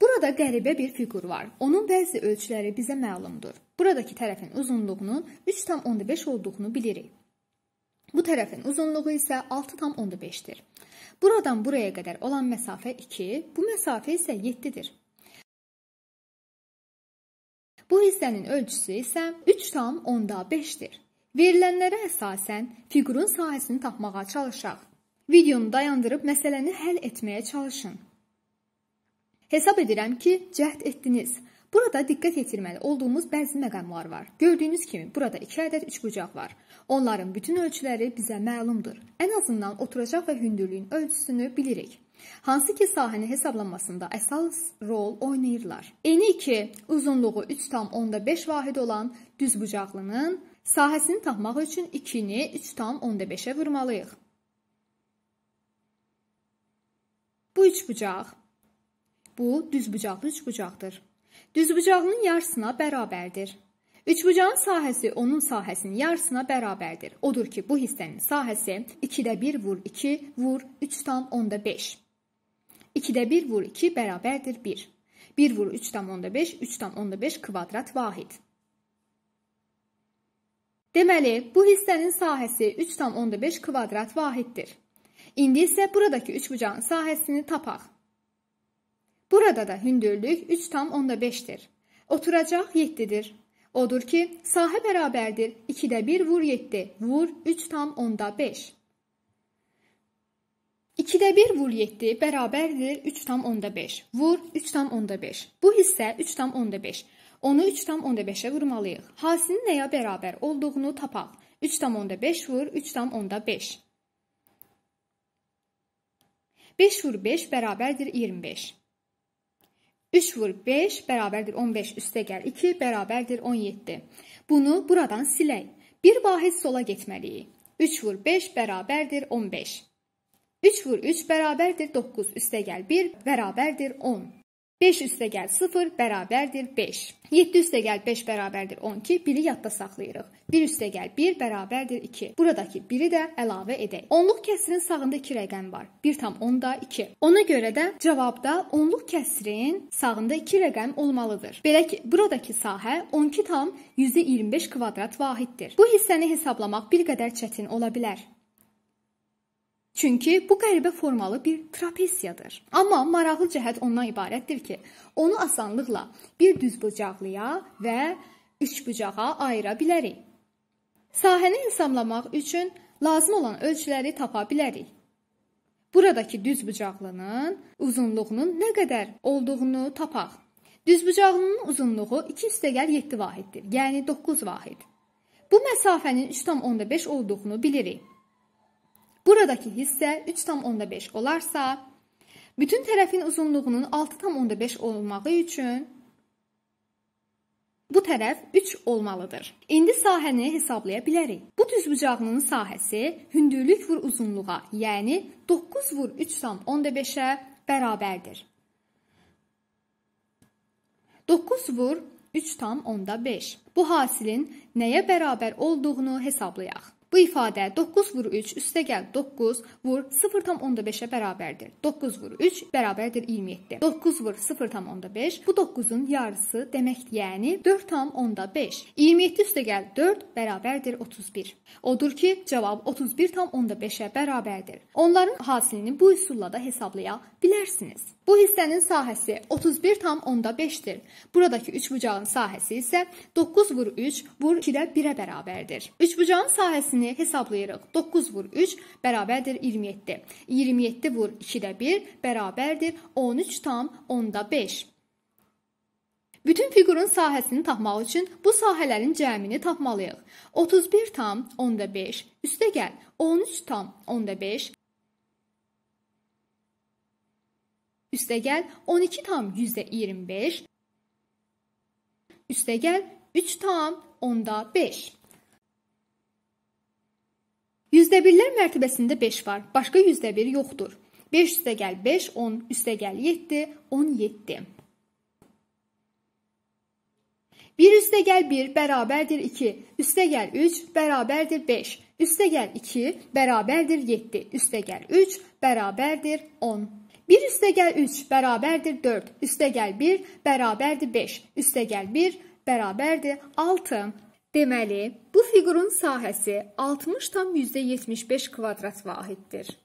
Burada qəribə bir fiqur var. Onun bəzi ölçüləri bizə məlumdur. Buradakı tərəfin uzunluğunun 3,5 olduğunu bilirik. Bu tərəfin uzunluğu isə 6,5-dir. Buradan buraya qədər olan məsafə 2, bu məsafə isə 7-dir. Bu hissənin ölçüsü isə 3,5-dir. Verilənlərə əsasən fiqurun sahəsini tapmağa çalışaq. Videonu dayandırıb məsələni həll etməyə çalışın. Hesab edirəm ki, cəhd etdiniz. Burada diqqət yetirməli olduğumuz bəzi məqamlar var. Gördüyünüz kimi burada 2 ədəd üçbucaq var. Onların bütün ölçüləri bizə məlumdur. Ən azından oturacaq və hündürlüyün ölçüsünü bilirik. Hansı ki sahəni hesablanmasında əsas rol oynayırlar. Eni 2 uzunluğu 3,5 vahid olan düzbucaqlının sahəsini tapmaq üçün 2-ni 3,5-ə vurmalıyıq. Bu üç bucaq Bu düzbucaqlı üçbucaqdır. Düzbucağının yarısına bərabərdir. Üçbucağın sahəsi onun sahəsinin yarısına bərabərdir. Odur ki, bu hissənin sahəsi 2-də 1 vur 2 vur 3 tam onda 5. 2-də 1 vur 2 bərabərdir 1. 1 vur 3 tam onda 5, 3 tam onda 5 kvadrat vahid. Deməli, bu hissənin sahəsi 3 tam onda 5 kvadrat vahiddir. İndi isə buradakı üçbucağın sahəsini tapaq. Burada da hündürlük 3,5'tir. Oturacak 7'dir. Odur ki, sahə bərabərdir 2-də 1 vur 7, vur 3,5. 2-də 1 vur 7 bərabərdir 3,5. Vur 3,5. Bu hissə 3,5. Onu 3,5-ə vurmalıyıq. Hasinin nəyə bərabər olduğunu tapaq. 3,5 vur 3,5. 5 vur 5 bərabərdir 25. 3 vur 5 bərabərdir 15 üstə gəl 2 bərabərdir 17. Bunu buradan silək. Bir vahid sola getməliyik. 3 vur 5 bərabərdir 15. 3 vur 3 bərabərdir 9 üstə gəl 1 bərabərdir 10. 5 üstə gəl 0 bərabərdir 5. 7 üstə gəl 5 bərabərdir 12. 1-i yadda saxlayırıq. 1 üstə gəl 1 bərabərdir 2. Buradakı 1-i də əlavə edək. Onluq kəsrin sağında 2 rəqəm var. 1 tam 10 da 2. Ona görə də cavabda onluq kəsrin sağında 2 rəqəm olmalıdır. Belə ki, buradakı sahə 12 tam %25 kvadrat vahiddir. Bu hissəni hesablamaq bir qədər çətin ola bilər. Çünki bu qəribə formalı bir trapesiyadır. Amma maraqlı cəhət ondan ibarətdir ki, onu asanlıqla bir düzbucaqlıya və üçbucağa ayıra bilərik. Sahəni hesablamaq üçün lazım olan ölçüləri tapa bilərik. Buradakı düzbucaqlının uzunluğunun nə qədər olduğunu tapaq. Düzbucaqlının uzunluğu 2/7 vahiddir, yəni 9 vahid. Bu məsafənin 3.5 olduğunu bilirik. Buradakı hissə 3,5 olarsa, bütün tərəfin uzunluğunun 6,5 olmağı üçün bu tərəf 3 olmalıdır. İndi sahəni hesablaya bilərik. Bu düzbucağının sahəsi hündürlük vur uzunluğa, yəni 9 vur 3,5-ə bərabərdir. 9 vur 3,5. Bu hasilin nəyə bərabər olduğunu hesablayaq. Bu ifadə 9 vur 3 üstəgəl 9 vur 0,5-ə bərabərdir. 9 vur 3 bərabərdir 27. 9 vur 0,5 bu 9-un yarısı deməkdir, yəni 4,5. 27 üstəgəl 4 bərabərdir 31. Odur ki, cavab 31,5-ə bərabərdir. Onların hasilini bu üsulla da hesablaya bilərsiniz. Bu hissənin sahəsi 31,5-dir. Buradakı üçbucağın sahəsi isə 9 vur 3 vur 2-də 1-ə bərabərdir. Üçbucağın sahəsini Ədədini hesablayırıq. 9 vur 3 bərabərdir 27. 27 vur 2-də 1 bərabərdir 13 tam 10-da 5. Bütün fiqurun sahəsini tapmaq üçün bu sahələrin cəmini tapmalıyıq. 31 tam 10-da 5 üstə gəl 13 tam 10-da 5 üstə gəl 12 tam %25 üstə gəl 3 tam 10-da 5. Yüzdə birlər mərtəbəsində 5 var. Başqa yüzdə 1 yoxdur. 5 üstə gəl 5, 10 üstə gəl 7, 17. 1 üstə gəl 1 bərabərdir 2, üstə gəl 3 bərabərdir 5, üstə gəl 2 bərabərdir 7, üstə gəl 3 bərabərdir 10. 1 üstə gəl 3 bərabərdir 4, üstə gəl 1 bərabərdir 5, üstə gəl 1 bərabərdir 6. Deməli, bu fiqurun sahəsi 60,75 kvadrat vahiddir.